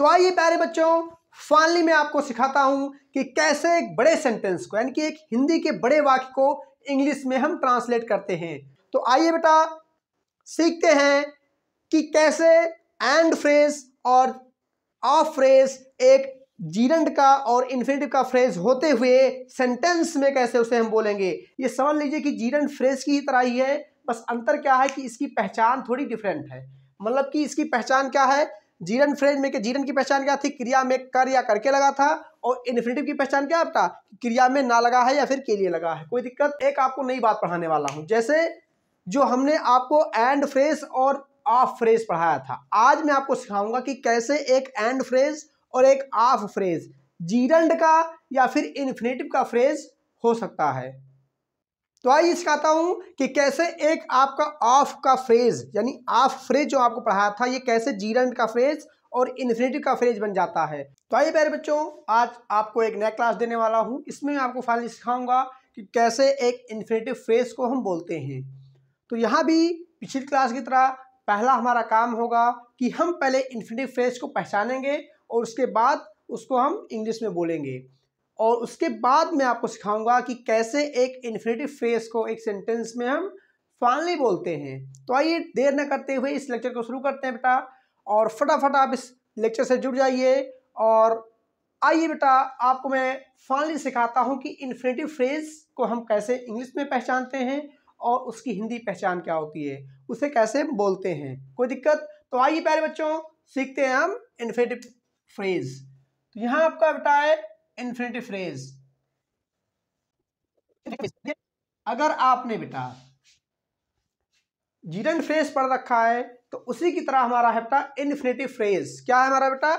तो आइए प्यारे बच्चों फाइनली मैं आपको सिखाता हूं कि कैसे एक बड़े सेंटेंस को यानी कि एक हिंदी के बड़े वाक्य को इंग्लिश में हम ट्रांसलेट करते हैं तो आइए बेटा सीखते हैं कि कैसे एंड फ्रेज और ऑफ फ्रेज एक जीरंड का और इन्फिनेटिव का फ्रेज होते हुए सेंटेंस में कैसे उसे हम बोलेंगे ये समझ लीजिए कि जीरंड फ्रेज की ही तरह ही है बस अंतर क्या है कि इसकी पहचान थोड़ी डिफरेंट है मतलब कि इसकी पहचान क्या है जीरन फ्रेज में के जीरन की पहचान क्या थी क्रिया में कर या करके लगा था और इन्फिनेटिव की पहचान क्या आपका क्रिया में ना लगा है या फिर के लिए लगा है कोई दिक्कत एक आपको नई बात पढ़ाने वाला हूँ जैसे जो हमने आपको एंड फ्रेज और ऑफ फ्रेज पढ़ाया था आज मैं आपको सिखाऊंगा कि कैसे एक एंड फ्रेज और एक ऑफ फ्रेज जीरंड का या फिर इन्फिनेटिव का फ्रेज हो सकता है तो आइए सिखाता हूँ कि कैसे एक आपका ऑफ का फ्रेज यानी ऑफ फ्रेज जो आपको पढ़ाया था ये कैसे जीरंट का फ्रेज और इन्फिनेटिव का फ्रेज बन जाता है तो आइए प्यारे बच्चों आज आपको एक नया क्लास देने वाला हूँ इसमें मैं आपको फाइनली सिखाऊंगा कि कैसे एक इन्फिनेटिव फ्रेज को हम बोलते हैं तो यहाँ भी पिछली क्लास की तरह पहला हमारा काम होगा कि हम पहले इन्फिनेटिव फ्रेज को पहचानेंगे और उसके बाद उसको हम इंग्लिश में बोलेंगे और उसके बाद मैं आपको सिखाऊंगा कि कैसे एक इन्फिनेटिव फ्रेज को एक सेंटेंस में हम फाइनली बोलते हैं तो आइए देर न करते हुए इस लेक्चर को शुरू करते हैं बेटा और फटाफट आप इस लेक्चर से जुड़ जाइए और आइए बेटा आपको मैं फाइनली सिखाता हूँ कि इन्फिनेटिव फ्रेज को हम कैसे इंग्लिश में पहचानते हैं और उसकी हिंदी पहचान क्या होती है उसे कैसे बोलते हैं कोई दिक्कत तो आइए प्यारे बच्चों सीखते हैं हम इन्फिनेटिव फ्रेज तो यहाँ आपका बेटा है इन्फिनिटिव फ्रेज अगर आपने बेटा जीरन फ्रेज पढ़ रखा है तो उसी की तरह हमारा है बेटा इन्फिनेटिव फ्रेज क्या है हमारा बेटा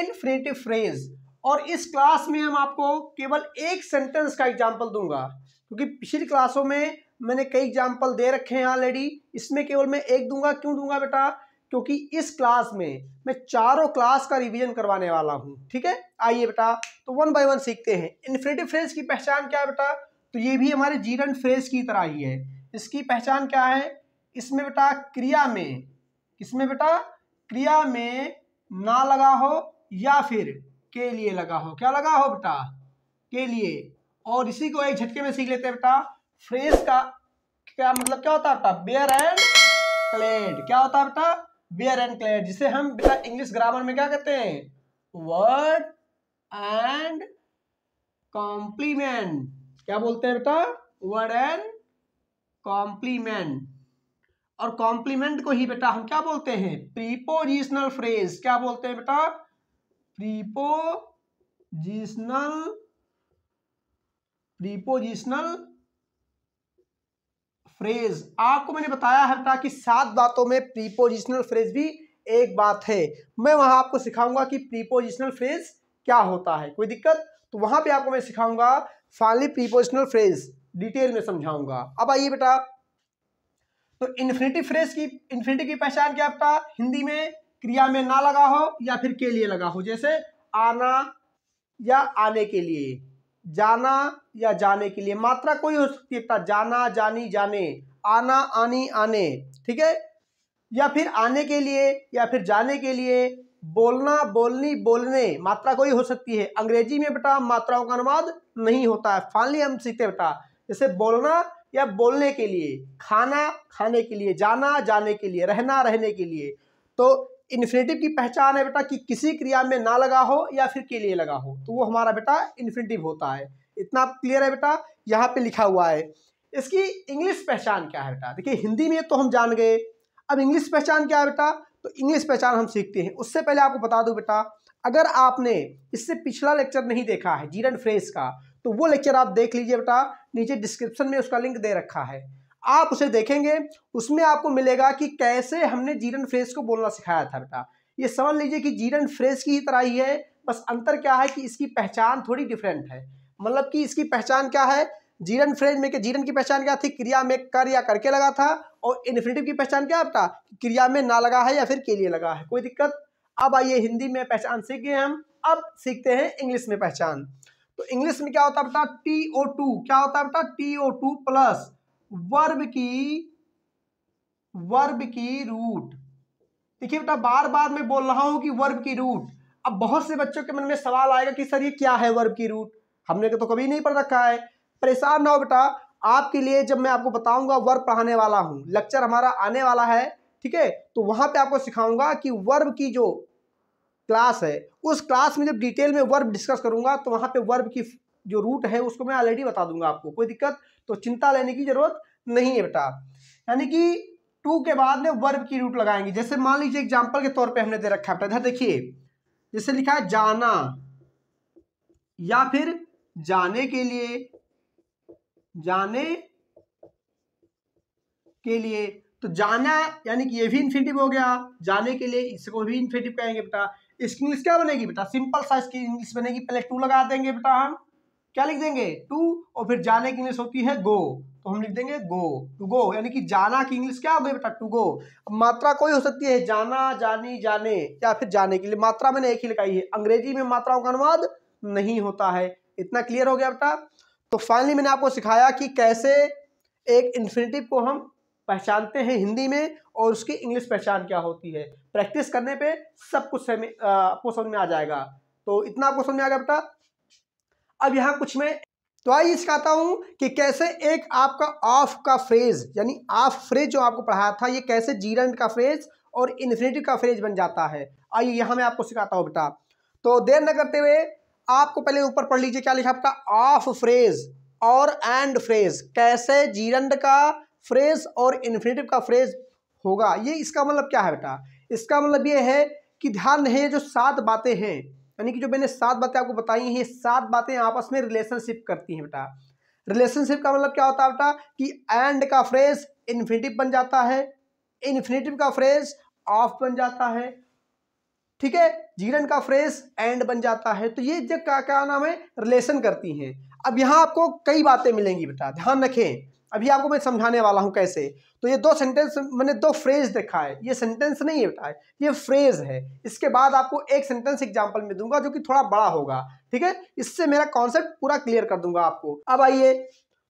इन्फिनेटिव फ्रेज और इस क्लास में हम आपको केवल एक सेंटेंस का एग्जाम्पल दूंगा क्योंकि पिछली क्लासों में मैंने कई एग्जाम्पल दे रखे हैं ऑलरेडी इसमें केवल मैं एक दूंगा क्यों दूंगा बेटा क्योंकि इस क्लास में मैं चारों क्लास का रिवीजन करवाने वाला हूं ठीक है आइए बेटा तो वन बाय वन सीखते हैं इन्फिनेटिव फ्रेज की पहचान क्या है बेटा तो ये भी हमारे जीरन फ्रेज की तरह ही है इसकी पहचान क्या है इसमें बेटा क्रिया में किसमें बेटा क्रिया में ना लगा हो या फिर के लिए लगा हो क्या लगा हो बेटा के लिए और इसी को एक झटके में सीख लेते हैं बेटा फ्रेज का क्या मतलब क्या होता है बेटा बेयर एंड क्लेड क्या होता है बेटा वेयर एंड क्लेयर जिसे हम बेटा इंग्लिश ग्रामर में क्या कहते हैं वर्ड एंड कॉम्प्लीमेंट क्या बोलते हैं बेटा वर्ड एंड कॉम्प्लीमेंट और कॉम्प्लीमेंट को ही बेटा हम क्या बोलते हैं प्रीपोजिशनल फ्रेज क्या बोलते हैं बेटा प्रीपोजिशनल प्रीपोजिशनल फ्रेज आपको मैंने बताया हरटा कि सात बातों में प्रीपोजिशनल फ्रेज भी एक बात है मैं वहां आपको सिखाऊंगा कि प्रीपोजिशनल फ्रेज क्या होता है कोई दिक्कत तो वहां पे आपको मैं सिखाऊंगा फाइनली प्रीपोजिशनल फ्रेज डिटेल में समझाऊंगा अब आइए बेटा तो इन्फिनिटी फ्रेज की इन्फिनिटी की पहचान क्या आपका हिंदी में क्रिया में ना लगा हो या फिर के लिए लगा हो जैसे आना या आने के लिए जाना या जाने के लिए मात्रा कोई हो सकती है जाना जानी जाने आना आनी आने ठीक है या फिर आने के लिए या फिर जाने के लिए बोलना बोलनी बोलने मात्रा कोई हो सकती है अंग्रेजी में बेटा मात्राओं का अनुवाद नहीं होता है फाइनली हम सीखते बेटा जैसे बोलना या बोलने के लिए खाना खाने के लिए जाना जाने के लिए रहना रहने के लिए तो इन्फिनेटिव की पहचान है बेटा कि किसी क्रिया में ना लगा हो या फिर के लिए लगा हो तो वो हमारा बेटा इन्फिनेटिव होता है इतना क्लियर है बेटा यहाँ पे लिखा हुआ है इसकी इंग्लिश पहचान क्या है बेटा देखिए हिंदी में तो हम जान गए अब इंग्लिश पहचान क्या है बेटा तो इंग्लिश पहचान हम सीखते हैं उससे पहले आपको बता दूँ बेटा अगर आपने इससे पिछला लेक्चर नहीं देखा है जीरन फ्रेस का तो वो लेक्चर आप देख लीजिए बेटा नीचे डिस्क्रिप्शन में उसका लिंक दे रखा है आप उसे देखेंगे उसमें आपको मिलेगा कि कैसे हमने जीरन फ्रेज को बोलना सिखाया था बेटा ये समझ लीजिए कि जीरन फ्रेज की ही तरह ही है बस अंतर क्या है कि इसकी पहचान थोड़ी डिफरेंट है मतलब कि इसकी पहचान क्या है जीरन फ्रेज में जीरन की पहचान क्या थी क्रिया में कर या करके लगा था और इन्फिनेटिव की पहचान क्या आपका क्रिया में ना लगा है या फिर के लिए लगा है कोई दिक्कत अब आइए हिंदी में पहचान सीख गए हम अब सीखते हैं इंग्लिश में पहचान तो इंग्लिश में क्या होता है बेटा टी ओ टू क्या होता है बेटा T O to plus verb की वर्ब की रूट देखिए बेटा बार बार मैं बोल रहा हूं कि वर्ब की रूट अब बहुत से बच्चों के मन में सवाल आएगा कि सर ये क्या है वर्ब की रूट हमने तो कभी नहीं पढ़ रखा है परेशान ना हो बेटा आपके लिए जब मैं आपको बताऊंगा वर्ब पढ़ाने वाला हूं लेक्चर हमारा आने वाला है ठीक है तो वहां पे आपको सिखाऊंगा कि वर्ब की जो क्लास है उस क्लास में जब डिटेल में वर्ब डिस्कस करूंगा तो वहां पे वर्ब की जो रूट है उसको मैं ऑलरेडी बता दूंगा आपको कोई दिक्कत तो चिंता लेने की जरूरत नहीं है बेटा यानी कि टू के बाद में वर्ब की रूट लगाएंगे जैसे मान लीजिए एग्जाम्पल के तौर पर हमने दे रखा है इधर देखिए जैसे लिखा है जाना या फिर जाने के लिए जाने के लिए तो जाना यानी कि ये भी इन्फिनिटिव हो गया जाने के लिए इसको भी इन्फिनिटिव कहेंगे बेटा इसकी इंग्लिश क्या बनेगी बेटा सिंपल सा इसकी इंग्लिश बनेगी पहले टू लगा देंगे बेटा हम क्या लिख देंगे टू और फिर जाने की इंग्लिश होती है गो तो हम लिख देंगे गो टू गो यानी कि जाना की इंग्लिश क्या हो गई बेटा टू गो मात्रा कोई हो सकती है जाना जानी जाने या फिर जाने के लिए मात्रा मैंने एक ही लिखाई है अंग्रेजी में मात्राओं का अनुवाद नहीं होता है इतना क्लियर हो गया बेटा तो फाइनली मैंने आपको सिखाया कि कैसे एक इन्फिनेटिव को हम पहचानते हैं हिंदी में और उसकी इंग्लिश पहचान क्या होती है प्रैक्टिस करने पे सब कुछ आपको समझ में आ जाएगा तो इतना आपको समझ में आ गया बेटा अब यहाँ कुछ मैं तो आइए सिखाता हूँ कि कैसे एक आपका ऑफ का फ्रेज यानी ऑफ फ्रेज जो आपको पढ़ाया था ये कैसे जीरंड का फ्रेज और इन्फिनेटिव का फ्रेज बन जाता है आइए यहाँ मैं आपको सिखाता हूँ बेटा तो देर न करते हुए आपको पहले ऊपर पढ़ लीजिए क्या लिखा आपका ऑफ फ्रेज और एंड फ्रेज कैसे जीरंड का फ्रेज और इन्फिनेटिव का फ्रेज होगा ये इसका मतलब क्या है बेटा इसका मतलब ये है कि ध्यान है जो सात बातें हैं यानी कि जो मैंने सात बातें आपको बताई हैं ये सात बातें आपस में रिलेशनशिप करती हैं बेटा रिलेशनशिप का मतलब क्या होता है बेटा कि एंड का फ्रेज इन्फिनेटिव बन जाता है इन्फिनेटिव का फ्रेज ऑफ बन जाता है ठीक है जीरन का फ्रेज एंड बन जाता है तो ये जब क्या क्या नाम है रिलेशन करती हैं अब यहाँ आपको कई बातें मिलेंगी बेटा ध्यान रखें अभी आपको मैं समझाने वाला हूँ कैसे तो ये दो सेंटेंस मैंने दो फ्रेज देखा है ये सेंटेंस नहीं है ये फ्रेज है इसके बाद आपको एक सेंटेंस एग्जाम्पल में दूंगा जो कि थोड़ा बड़ा होगा ठीक है इससे मेरा कॉन्सेप्ट पूरा क्लियर कर दूंगा आपको अब आइए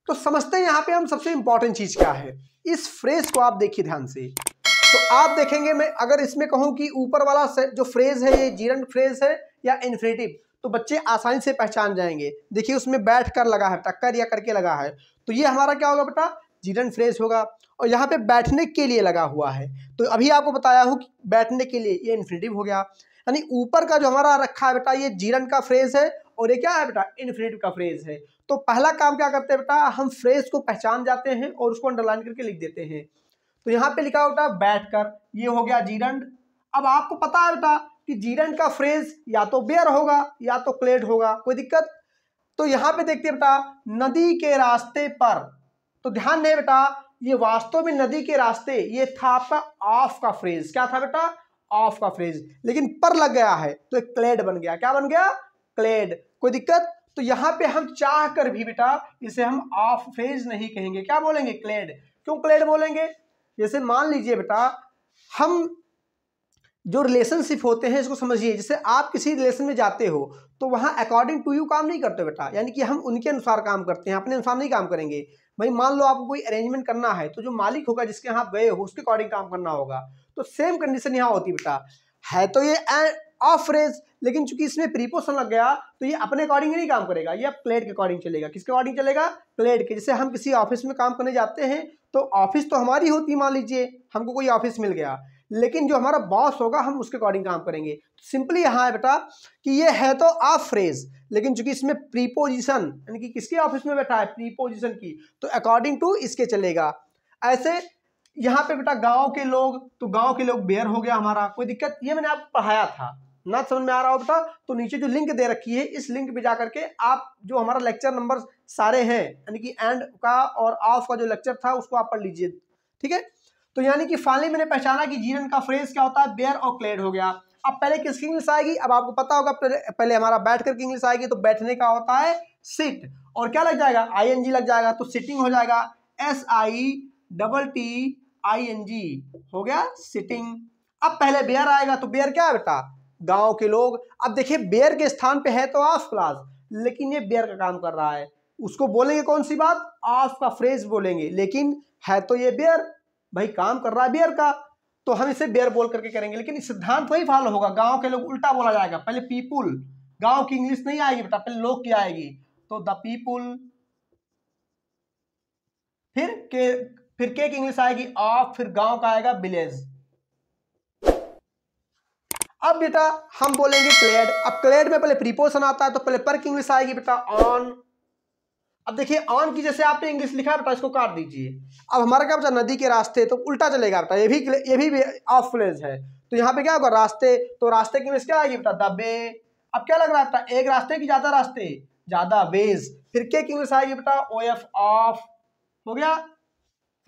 तो समझते हैं यहाँ पे हम सबसे इंपॉर्टेंट चीज़ क्या है इस फ्रेज को आप देखिए ध्यान से तो आप देखेंगे मैं अगर इसमें कहूँ कि ऊपर वाला जो फ्रेज है ये जीरन फ्रेज है या इन्फिनेटिव तो बच्चे आसानी से पहचान जाएंगे देखिए उसमें बैठ कर लगा है टक्कर या करके लगा है तो ये हमारा क्या होगा बेटा जीरन फ्रेस होगा और यहाँ पे बैठने के लिए लगा हुआ है तो अभी आपको बताया हूँ कि बैठने के लिए ये इन्फिनेटिव हो गया यानी ऊपर का जो हमारा रखा है बेटा ये जीरन का फ्रेज है और ये क्या है बेटा इन्फिनेटिव का फ्रेज है तो पहला काम क्या करते हैं बेटा हम फ्रेज को पहचान जाते हैं और उसको अंडरलाइन करके लिख देते हैं तो यहाँ पे लिखा है बैठ कर ये हो गया जीरन अब आपको पता है बेटा कि जीरन का फ्रेज या तो बेयर होगा या तो क्लेट होगा कोई दिक्कत तो यहां पे देखते हैं बेटा नदी के रास्ते पर तो ध्यान दें बेटा ये वास्तव में नदी के रास्ते ये था आपका ऑफ का फ्रेज क्या था बेटा ऑफ का फ्रेज लेकिन पर लग गया है तो एक क्लेड बन गया क्या बन गया क्लेड कोई दिक्कत तो यहां पे हम चाह कर भी बेटा इसे हम ऑफ फ्रेज नहीं कहेंगे क्या बोलेंगे क्लेड क्यों क्लेड बोलेंगे जैसे मान लीजिए बेटा हम जो रिलेशनशिप होते हैं इसको समझिए जैसे आप किसी रिलेशन में जाते हो तो वहाँ अकॉर्डिंग टू यू काम नहीं करते बेटा यानी कि हम उनके अनुसार काम करते हैं अपने अनुसार नहीं काम करेंगे भाई मान लो आपको कोई अरेंजमेंट करना है तो जो मालिक होगा जिसके यहाँ गए हो उसके अकॉर्डिंग काम करना होगा तो सेम कंडीशन यहाँ होती बेटा है तो ये ऑफ रेज लेकिन चूंकि इसमें प्रीपोशन लग गया तो ये अपने अकॉर्डिंग नहीं काम करेगा ये प्लेट के अकॉर्डिंग चलेगा किसके अकॉर्डिंग चलेगा प्लेट के जैसे हम किसी ऑफिस में काम करने जाते हैं तो ऑफिस तो हमारी होती मान लीजिए हमको कोई ऑफिस मिल गया लेकिन जो हमारा बॉस होगा हम उसके अकॉर्डिंग काम करेंगे सिंपली यहाँ है बेटा कि ये है तो आ फ्रेज लेकिन चूंकि इसमें प्रीपोजिशन यानी कि किसके ऑफिस में बैठा है प्रीपोजिशन की तो अकॉर्डिंग टू इसके चलेगा ऐसे यहाँ पे बेटा गांव के लोग तो गांव के लोग बेयर हो गया हमारा कोई दिक्कत ये मैंने आपको पढ़ाया था ना समझ में आ रहा हो बेटा तो नीचे जो लिंक दे रखी है इस लिंक पे जा करके आप जो हमारा लेक्चर नंबर सारे हैं यानी कि एंड का और ऑफ का जो लेक्चर था उसको आप पढ़ लीजिए ठीक है तो यानी कि फाइनली मैंने पहचाना कि जीरन का फ्रेज क्या होता है बेयर और क्लेड हो गया अब पहले किसकी इंग्लिश आएगी अब आपको पता होगा पहले हमारा बैठ करके इंग्लिश आएगी तो बैठने का होता है सिट और क्या लग जाएगा आई लग जाएगा तो सिटिंग हो जाएगा S I double T I N G हो गया सिटिंग अब पहले बेयर आएगा तो बेयर क्या है बेटा गांव के लोग अब देखिए बेयर के स्थान पे है तो ऑफ क्लास लेकिन ये बेयर का काम कर रहा है उसको बोलेंगे कौन सी बात ऑफ का फ्रेज बोलेंगे लेकिन है तो ये बेयर भाई काम कर रहा है बियर का तो हम इसे बियर बोल करके करेंगे लेकिन सिद्धांत वही फॉलो होगा गांव के लोग उल्टा बोला जाएगा पहले पीपुल गांव की इंग्लिश नहीं आएगी बेटा पहले लोग की आएगी तो द पीपुल फिर के फिर के की इंग्लिश आएगी ऑफ फिर गांव का आएगा विलेज अब बेटा हम बोलेंगे क्लेड अब क्लेड में पहले प्रीपोशन आता है तो पहले पर की इंग्लिश आएगी बेटा ऑन अब देखिए ऑन की जैसे आपने इंग्लिश लिखा बेटा इसको काट दीजिए अब हमारा क्या बचा नदी के रास्ते तो उल्टा चलेगा बेटा ये भी ये भी ऑफ फ्लेज है तो यहाँ पे क्या होगा रास्ते तो रास्ते की इंग्लिश क्या आएगी बेटा दबे अब क्या लग रहा है एक रास्ते की ज़्यादा रास्ते ज़्यादा वेज फिर क्या की इंग्लिश आएगी बेटा ओ एफ ऑफ हो गया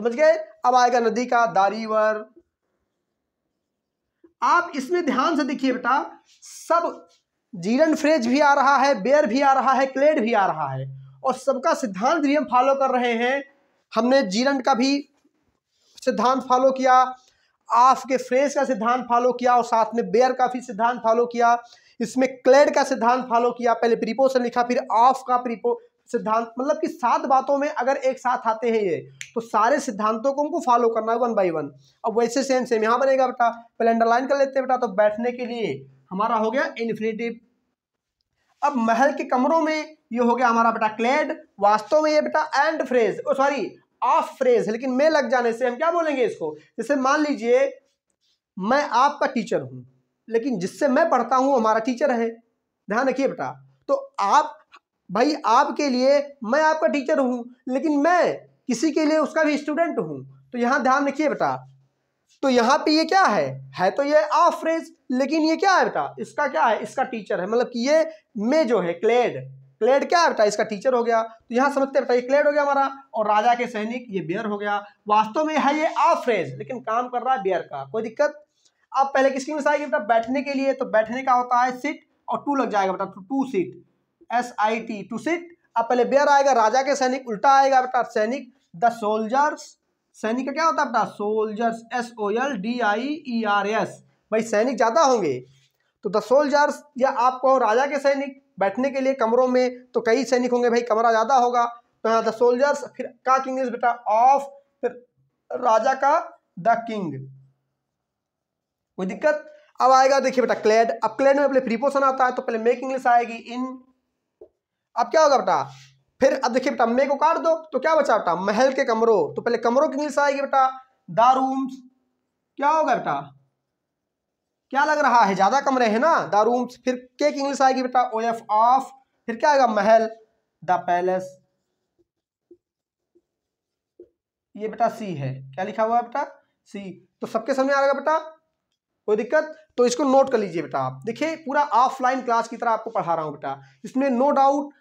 समझ गए अब आएगा नदी का दारीवर आप इसमें ध्यान से देखिए बेटा सब जीरन फ्रेज भी आ रहा है बेयर भी आ रहा है क्लेड भी आ रहा है और सबका सिद्धांत भी हम फॉलो कर रहे हैं हमने जीरण का भी सिद्धांत फॉलो किया आफ के फ्रेज का सिद्धांत फॉलो किया और साथ में बेयर का भी सिद्धांत फॉलो किया इसमें क्लेड का सिद्धांत फॉलो किया पहले प्रीपोशन लिखा फिर ऑफ का प्रीपो सिद्धांत मतलब कि सात बातों में अगर एक साथ आते हैं ये तो सारे सिद्धांतों को उनको फॉलो करना है वन बाई वन अब वैसे सेम सेम यहाँ बनेगा बेटा पहले अंडरलाइन कर लेते हैं बेटा तो बैठने के लिए हमारा हो गया इन्फिनेटिव अब महल के कमरों में ये हो गया हमारा बेटा क्लेड वास्तव में ये बेटा and phrase oh sorry of phrase है लेकिन मैं लग जाने से हम क्या बोलेंगे इसको जैसे मान लीजिए मैं आपका टीचर हूं लेकिन जिससे मैं पढ़ता हूं हमारा टीचर है ध्यान रखिए बेटा तो आप भाई आपके लिए मैं आपका टीचर हूं लेकिन मैं किसी के लिए उसका भी स्टूडेंट हूं तो यहाँ ध्यान रखिए बेटा तो यहाँ पे ये क्या है है तो ये ऑफ फ्रेज लेकिन ये क्या है बेटा इसका क्या है इसका टीचर है मतलब कि ये मैं जो है क्लेड क्लेड क्या है इसका टीचर हो गया तो यहाँ समझते बेटा ये क्लेड हो गया हमारा और राजा के सैनिक ये बियर हो गया वास्तव में है ये आ फ्रेज लेकिन काम कर रहा है बियर का कोई दिक्कत अब पहले किसकी मिसाल आएगी बेटा बैठने के लिए तो बैठने का होता है सीट और टू लग जाएगा बेटा to sit S I T to sit अब पहले बियर आएगा राजा के सैनिक उल्टा आएगा बेटा सैनिक द सोल्जर्स सैनिक का क्या होता है बेटा soldiers S O L D I E R S भाई सैनिक ज़्यादा होंगे तो द सोल्जर्स या आप कहो राजा के सैनिक बैठने के लिए कमरों में तो कई सैनिक होंगे भाई कमरा ज़्यादा होगा तो यहाँ द सोल्जर्स फिर का किंग इज बेटा ऑफ फिर राजा का द किंग कोई दिक्कत अब आएगा देखिए बेटा क्लेड अब क्लेड में पहले प्रीपोशन आता है तो पहले मेक इंग्लिश आएगी इन अब क्या होगा बेटा फिर अब देखिए बेटा मे को काट दो तो क्या बचा बेटा महल के कमरों तो पहले कमरों की इंग्लिश आएगी बेटा द रूम्स क्या होगा बेटा क्या लग रहा है ज़्यादा कमरे हैं ना द रूम्स फिर के इंग्लिश आएगी बेटा ओ एफ ऑफ फिर क्या आएगा महल द पैलेस ये बेटा सी है क्या लिखा हुआ है बेटा सी तो सबके समझ में आ रहा बेटा कोई दिक्कत तो इसको नोट कर लीजिए बेटा आप देखिए पूरा ऑफलाइन क्लास की तरह आपको पढ़ा रहा हूं बेटा इसमें नो डाउट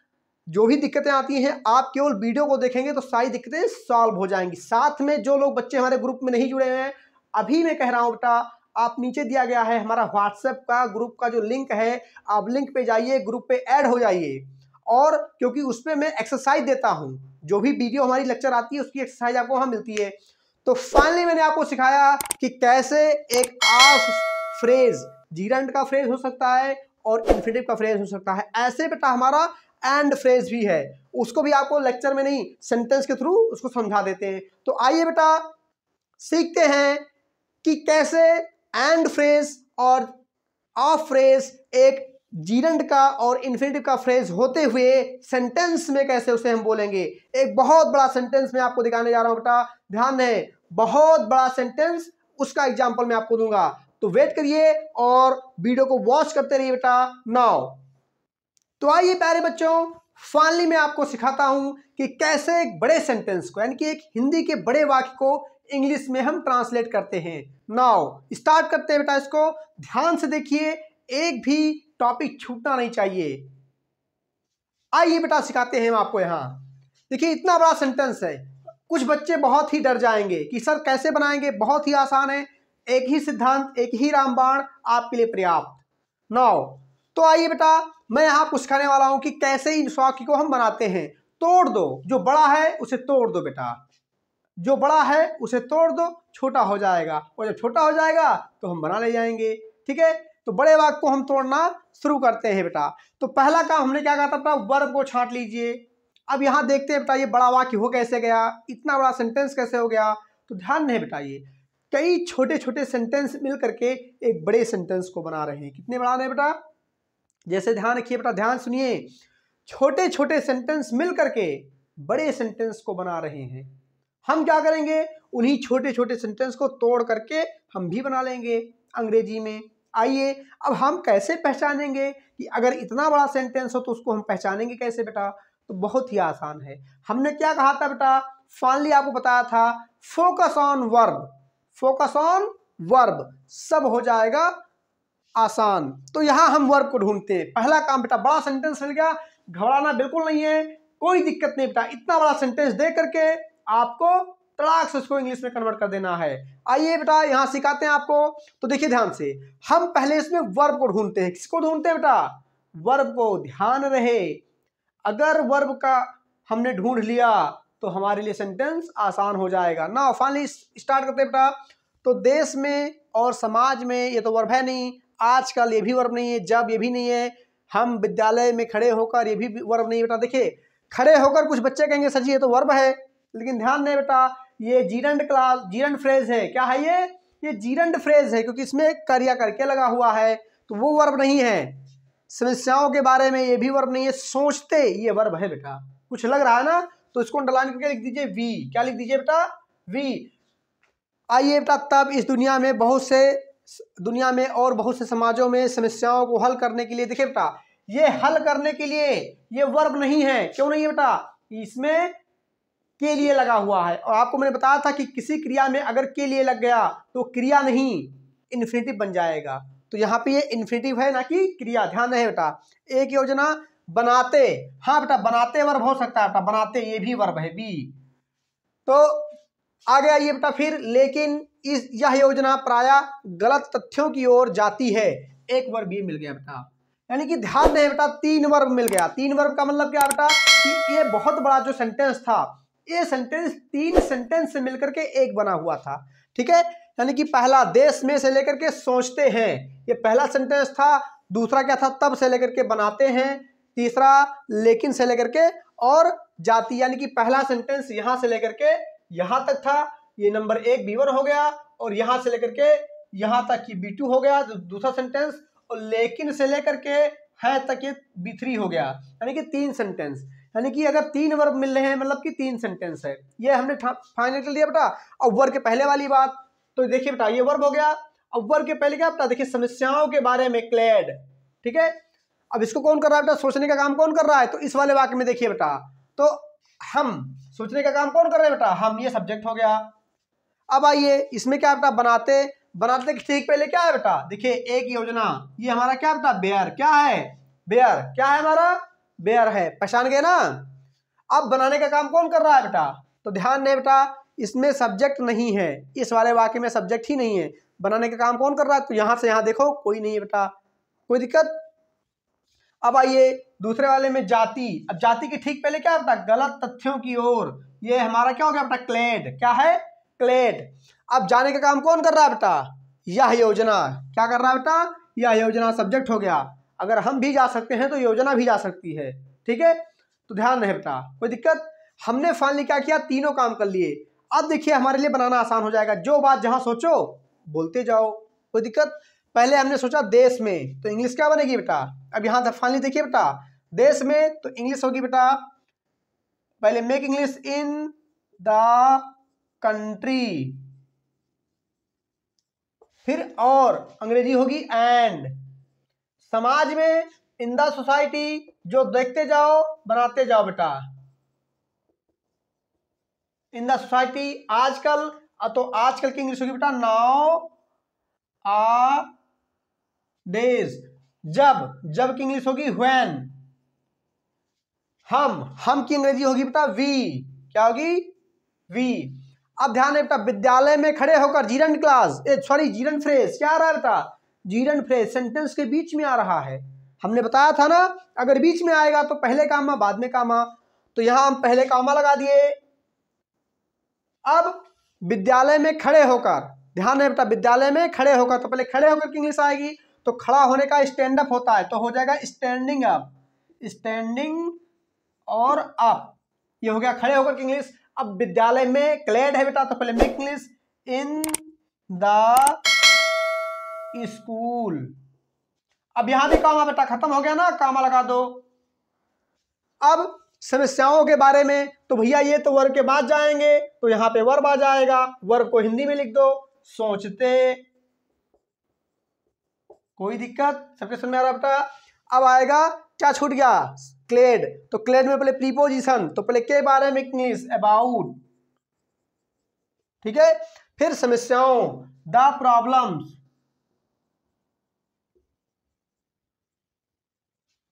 जो भी दिक्कतें आती हैं आप केवल वीडियो को देखेंगे तो सारी दिक्कतें सॉल्व हो जाएंगी साथ में जो लोग बच्चे हमारे ग्रुप में नहीं जुड़े हैं अभी मैं कह रहा हूं बेटा आप नीचे दिया गया है हमारा व्हाट्सएप का ग्रुप का जो लिंक है आप लिंक पे जाइए ग्रुप पे ऐड हो जाइए और क्योंकि उस पर मैं एक्सरसाइज देता हूँ जो भी वीडियो हमारी लेक्चर आती है उसकी एक्सरसाइज आपको वहाँ मिलती है तो फाइनली मैंने आपको सिखाया कि कैसे एक आफ फ्रेज जीरंट का फ्रेज हो सकता है और इन्फिनेटिव का फ्रेज हो सकता है ऐसे बेटा हमारा एंड फ्रेज भी है उसको भी आपको लेक्चर में नहीं सेंटेंस के थ्रू उसको समझा देते हैं तो आइए बेटा सीखते हैं कि कैसे एंड फ्रेज और ऑफ फ्रेज एक जीरंड का और इन्फिनेटिव का फ्रेज होते हुए सेंटेंस में कैसे उसे हम बोलेंगे एक बहुत बड़ा सेंटेंस मैं आपको दिखाने जा रहा हूं बेटा ध्यान है बहुत बड़ा सेंटेंस उसका एग्जाम्पल मैं आपको दूंगा तो वेट करिए और वीडियो को वॉच करते रहिए बेटा नाउ तो आइए प्यारे बच्चों फाइनली मैं आपको सिखाता हूं कि कैसे एक बड़े सेंटेंस को यानी कि एक हिंदी के बड़े वाक्य को इंग्लिश में हम ट्रांसलेट करते हैं नाउ स्टार्ट करते हैं बेटा इसको ध्यान से देखिए एक भी टॉपिक छूटना नहीं चाहिए आइए बेटा सिखाते हैं हम आपको यहाँ देखिए इतना बड़ा सेंटेंस है कुछ बच्चे बहुत ही डर जाएंगे कि सर कैसे बनाएंगे बहुत ही आसान है एक ही सिद्धांत एक ही रामबाण आपके लिए पर्याप्त नाउ तो आइए बेटा मैं यहां आपको सिखाने वाला हूं कि कैसे इन स्वाक्य को हम बनाते हैं तोड़ दो जो बड़ा है उसे तोड़ दो बेटा जो बड़ा है उसे तोड़ दो छोटा हो जाएगा और जब छोटा हो जाएगा तो हम बना ले जाएंगे ठीक है तो बड़े वाक्य को हम तोड़ना शुरू करते हैं बेटा तो पहला काम हमने क्या कहा था बेटा वर्ब को छांट लीजिए अब यहाँ देखते हैं बेटा ये बड़ा वाक्य हो कैसे गया इतना बड़ा सेंटेंस कैसे हो गया तो ध्यान नहीं बेटा ये कई छोटे छोटे सेंटेंस मिल करके एक बड़े सेंटेंस को बना रहे हैं कितने बना रहे बेटा जैसे ध्यान रखिए बेटा ध्यान सुनिए छोटे छोटे सेंटेंस मिल करके बड़े सेंटेंस को बना रहे हैं हम क्या करेंगे उन्हीं छोटे छोटे सेंटेंस को तोड़ करके हम भी बना लेंगे अंग्रेजी में आइए अब हम कैसे पहचानेंगे कि अगर इतना बड़ा सेंटेंस हो तो उसको हम पहचानेंगे कैसे बेटा तो बहुत ही आसान है हमने क्या कहा था बेटा फाइनली आपको बताया था focus on verb focus on verb सब हो जाएगा आसान तो यहां हम वर्ब को ढूंढते हैं पहला काम बेटा बड़ा सेंटेंस मिल गया घबराना बिल्कुल नहीं है कोई दिक्कत नहीं बेटा इतना बड़ा सेंटेंस दे करके आपको तड़ाक से उसको इंग्लिश में कन्वर्ट कर देना है आइए बेटा यहाँ सिखाते हैं आपको तो देखिए ध्यान से हम पहले इसमें वर्ब को ढूंढते हैं किसको ढूंढते हैं बेटा वर्ब को ध्यान रहे अगर वर्ब का हमने ढूंढ लिया तो हमारे लिए सेंटेंस आसान हो जाएगा ना फाइनली स्टार्ट करते बेटा तो देश में और समाज में ये तो वर्ब है नहीं आजकल ये भी वर्ब नहीं है जब ये भी नहीं है हम विद्यालय में खड़े होकर ये भी वर्ब नहीं बेटा देखिए खड़े होकर कुछ बच्चे कहेंगे सर जी ये तो वर्ब है लेकिन ध्यान दें बेटा ये जीरंड क्लास जीरंड फ्रेज है क्या है ये ये जीरंड फ्रेज है क्योंकि इसमें करिया करके लगा हुआ है तो वो वर्ब नहीं है समस्याओं के बारे में ये भी वर्ब नहीं है सोचते ये वर्ब है बेटा कुछ लग रहा है ना तो इसको अंडरलाइन करके लिख दीजिए वी क्या लिख दीजिए बेटा वी आइए बेटा तब इस दुनिया में बहुत से दुनिया में और बहुत से समाजों में समस्याओं को हल करने के लिए देखिए बेटा ये हल करने के लिए ये वर्ब नहीं है क्यों नहीं है बेटा इसमें के लिए लगा हुआ है और आपको मैंने बताया था कि किसी क्रिया में अगर के लिए लग गया तो क्रिया नहीं इन्फिनेटिव बन जाएगा तो यहाँ पे ये इन्फिनेटिव है ना कि क्रिया ध्यान रहे बेटा एक योजना बनाते हाँ बेटा बनाते वर्ब हो सकता है बेटा बनाते ये भी वर्ब है बी तो आ गया ये बेटा फिर लेकिन इस यह योजना प्राय गलत तथ्यों की ओर जाती है एक वर्ब ये मिल गया बेटा यानी कि ध्यान रहे बेटा तीन वर्ब मिल गया तीन वर्ब का मतलब क्या बेटा कि ये बहुत बड़ा जो सेंटेंस था ये सेंटेंस तीन सेंटेंस से मिलकर के एक बना हुआ था ठीक है यानी कि पहला देश में से लेकर के सोचते हैं ये पहला सेंटेंस था दूसरा क्या था तब से लेकर के बनाते हैं तीसरा लेकिन से लेकर के और जाति यानी कि पहला सेंटेंस यहां से लेकर के यहां तक था ये नंबर एक बीवर हो गया और यहां से लेकर के यहां तक कि बी टू हो गया दूसरा सेंटेंस और लेकिन से लेकर के है तक ये बी थ्री हो गया यानी कि तीन सेंटेंस यानी कि अगर तीन वर्ब मिल रहे हैं मतलब कि तीन सेंटेंस है ये हमने फाइनल कर लिया बेटा अव्वर के पहले वाली बात तो देखिए बेटा ये वर्ब हो गया अव्वर के पहले क्या बेटा देखिए समस्याओं के बारे में क्लेड ठीक है अब इसको कौन कर रहा है बेटा सोचने का काम कौन कर रहा है तो इस वाले वाक्य में देखिए बेटा तो हम सोचने का काम कौन कर रहे हैं बेटा हम ये सब्जेक्ट हो गया अब आइए इसमें क्या बेटा बनाते बनाते ठीक पहले क्या है बेटा देखिए एक योजना ये हमारा क्या बेटा बेयर क्या है बेयर क्या है हमारा बेयर है पहचान गए ना अब बनाने का काम कौन कर रहा है बेटा तो ध्यान दें बेटा इसमें सब्जेक्ट नहीं है इस वाले वाक्य में सब्जेक्ट ही नहीं है बनाने का काम कौन कर रहा है तो यहाँ से यहाँ देखो कोई नहीं है बेटा कोई दिक्कत अब आइए दूसरे वाले में जाति अब जाति के ठीक पहले क्या बेटा गलत तथ्यों की ओर ये हमारा क्या हो गया बेटा क्लेड क्या है क्लेड अब जाने का काम कौन कर रहा है बेटा यह योजना क्या कर रहा है बेटा यह योजना सब्जेक्ट हो गया अगर हम भी जा सकते हैं तो योजना भी जा सकती है ठीक है तो ध्यान नहीं बेटा कोई दिक्कत हमने फाइनली क्या किया तीनों काम कर लिए अब देखिए हमारे लिए बनाना आसान हो जाएगा जो बात जहां सोचो बोलते जाओ कोई दिक्कत पहले हमने सोचा देश में तो इंग्लिश क्या बनेगी बेटा अब यहाँ फाइनली देखिए बेटा देश में तो इंग्लिश होगी बेटा पहले make English in the country फिर और अंग्रेजी होगी एंड समाज में इन द सोसाइटी जो देखते जाओ बनाते जाओ बेटा इन द सोसाइटी आजकल तो आजकल की इंग्लिश होगी बेटा नाउ आ डेज जब जब की इंग्लिश होगी व्हेन हम हम की अंग्रेजी होगी बेटा वी क्या होगी वी अब ध्यान है बेटा विद्यालय में खड़े होकर gerund class sorry gerund phrase क्या आ रहा है बेटा जीरन फ्रेज सेंटेंस के बीच में आ रहा है हमने बताया था ना अगर बीच में आएगा तो पहले कामा बाद में कामा तो यहां हम पहले कामा लगा दिए अब विद्यालय में खड़े होकर ध्यान है बेटा विद्यालय में खड़े होकर तो पहले खड़े होकर की इंग्लिश आएगी तो खड़ा होने का स्टैंड अप होता है तो हो जाएगा स्टैंडिंग अप स्टैंडिंग और अप ये हो गया खड़े होकर की इंग्लिश अब विद्यालय में क्लेड है बेटा तो पहले make English in the school अब यहां भी कामा बेटा खत्म हो गया ना कामा लगा दो अब समस्याओं के बारे में तो भैया ये तो वर्ग के बाद जाएंगे तो यहां पे वर्ब आ जाएगा वर्ग को हिंदी में लिख दो सोचते कोई दिक्कत सबके समझ में आ रहा बेटा अब आएगा क्या छूट गया क्लेड तो क्लेड में पहले प्रीपोजिशन तो पहले के बारे में इंग्लिश अबाउट ठीक है फिर समस्याओं द प्रॉब्लम्स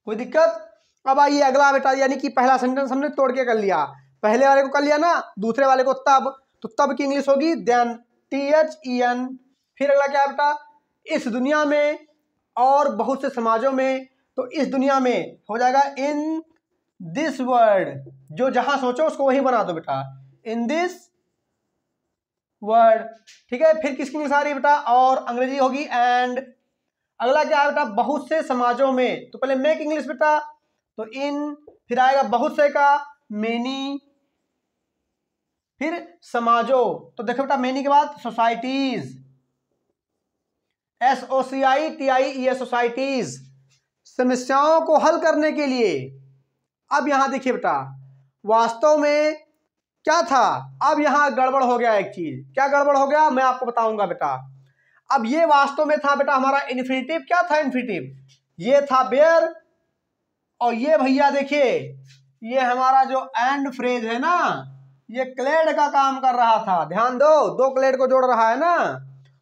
कोई दिक्कत अब आइए अगला बेटा यानी कि पहला सेंटेंस हमने तोड़ के कर लिया पहले वाले को कर लिया ना दूसरे वाले को तब तो तब की इंग्लिश होगी then T H E N फिर अगला क्या बेटा इस दुनिया में और बहुत से समाजों में तो इस दुनिया में हो जाएगा इन दिस वर्ड जो जहां सोचो उसको वही बना दो बेटा इन दिस वर्ड ठीक है फिर किसकी इंग्लिश आ रही है बेटा और अंग्रेजी होगी एंड अगला क्या है बेटा बहुत से समाजों में तो पहले मेक इंग्लिश बेटा तो इन फिर आएगा बहुत से का मेनी फिर समाजों तो देखो बेटा मेनी के बाद societies S O C I E T I E सोसाइटीज समस्याओं को हल करने के लिए अब यहां देखिए बेटा वास्तव में क्या था अब यहां गड़बड़ हो गया एक चीज क्या गड़बड़ हो गया मैं आपको बताऊंगा बेटा अब ये वास्तव में था बेटा हमारा इन्फिनेटिव क्या था इन्फिनेटिव ये था बेयर और ये भैया देखिए ये हमारा जो एंड फ्रेज है ना ये क्लेड का काम कर रहा था ध्यान दो दो क्लेड को जोड़ रहा है ना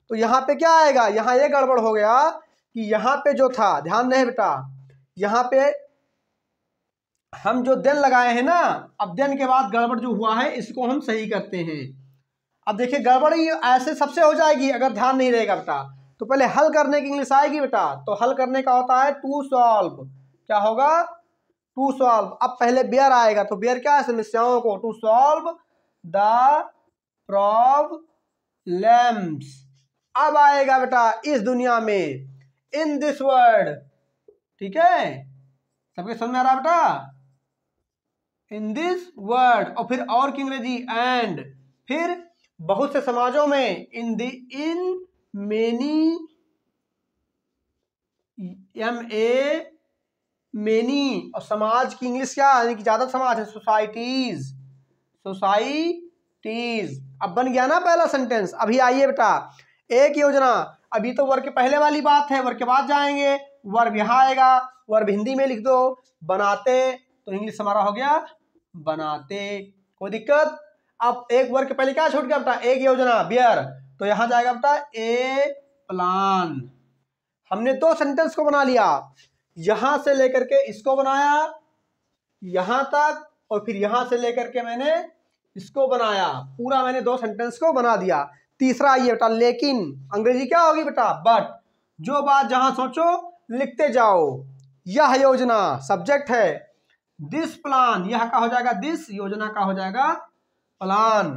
तो यहाँ पे क्या आएगा यहाँ ये गड़बड़ हो गया कि यहाँ पे जो था ध्यान रहे बेटा यहाँ पे हम जो देन लगाए हैं ना अब देन के बाद गड़बड़ जो हुआ है इसको हम सही करते हैं अब देखिए गड़बड़ी ऐसे सबसे हो जाएगी अगर ध्यान नहीं रहेगा बेटा तो पहले हल करने की इंग्लिश आएगी बेटा तो हल करने का होता है टू सॉल्व क्या होगा टू सॉल्व अब पहले बेयर आएगा तो बेयर क्या है समस्याओं को टू सॉल्व द प्रॉब्लम्स अब आएगा बेटा इस दुनिया में इन दिस वर्ल्ड ठीक है सबके समझ में आ रहा बेटा इन दिस वर्ल्ड और फिर और की अंग्रेजी एंड फिर बहुत से समाजों में in the in many M A many और समाज की इंग्लिश क्या यानी कि ज़्यादा समाज है सोसाइटीज सोसाइटीज अब बन गया ना पहला सेंटेंस अभी आइए बेटा एक योजना अभी तो वर्ग पहले वाली बात है वर्ग के बाद जाएंगे वर्ब यहां आएगा वर्ब हिंदी में लिख दो बनाते तो इंग्लिश हमारा हो गया बनाते कोई दिक्कत अब एक वर्ग के पहले क्या छूट गया बता एक योजना बियर तो यहां जाएगा बता ए प्लान हमने दो सेंटेंस को बना लिया यहां से लेकर के इसको बनाया यहां तक और फिर यहां से लेकर के मैंने इसको बनाया पूरा मैंने दो सेंटेंस को बना दिया तीसरा ये बेटा लेकिन अंग्रेजी क्या होगी बेटा बट जो बात जहां सोचो लिखते जाओ यह योजना सब्जेक्ट है दिस प्लान यह का हो जाएगा दिस योजना का हो जाएगा प्लान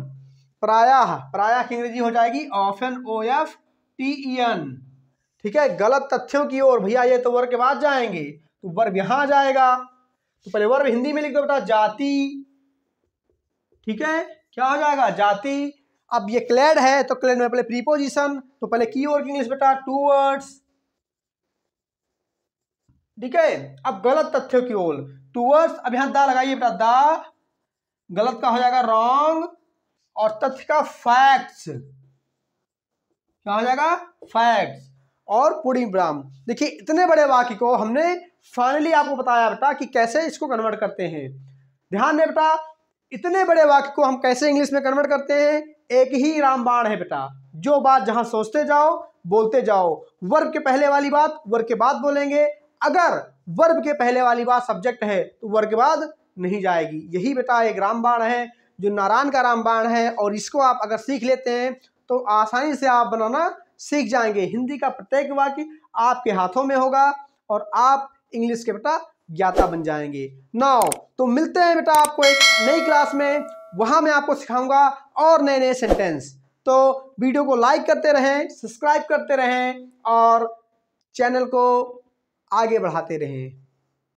प्रायः प्रायः की अंग्रेजी हो जाएगी of N O F T E N ठीक है गलत तथ्यों की ओर भैया ये तो वर्ग के बाद जाएंगे तो वर्ग यहां जाएगा तो पहले वर्ग हिंदी में लिख दो बेटा जाति ठीक है क्या हो जाएगा जाति अब ये क्लैड है तो क्लैड में पहले प्रीपोजिशन तो पहले की ओर की इंग्लिश बेटा टू वर्ड्स ठीक है अब गलत तथ्यों की ओर टू वर्ड्स अब यहां दा लगाइए बेटा दा गलत का हो जाएगा रॉन्ग और तथ्य का फैक्ट्स क्या हो जाएगा फैक्ट्स और पुडिंग ब्राम देखिए इतने बड़े वाक्य को हमने फाइनली आपको बताया बेटा कि कैसे इसको कन्वर्ट करते हैं ध्यान दें बेटा इतने बड़े वाक्य को हम कैसे इंग्लिश में कन्वर्ट करते हैं एक ही रामबाण है बेटा जो बात जहां सोचते जाओ बोलते जाओ वर्ब के पहले वाली बात वर्ब के बाद बोलेंगे अगर वर्ब के पहले वाली बात सब्जेक्ट है तो वर्ब के बाद नहीं जाएगी यही बेटा एक रामबाण है जो नारायण का रामबाण है और इसको आप अगर सीख लेते हैं तो आसानी से आप बनाना सीख जाएंगे हिंदी का प्रत्येक वाक्य आपके हाथों में होगा और आप इंग्लिश के बेटा ज्ञाता बन जाएंगे नाउ तो मिलते हैं बेटा आपको एक नई क्लास में वहाँ मैं आपको सिखाऊंगा और नए नए सेंटेंस तो वीडियो को लाइक करते रहें सब्सक्राइब करते रहें और चैनल को आगे बढ़ाते रहें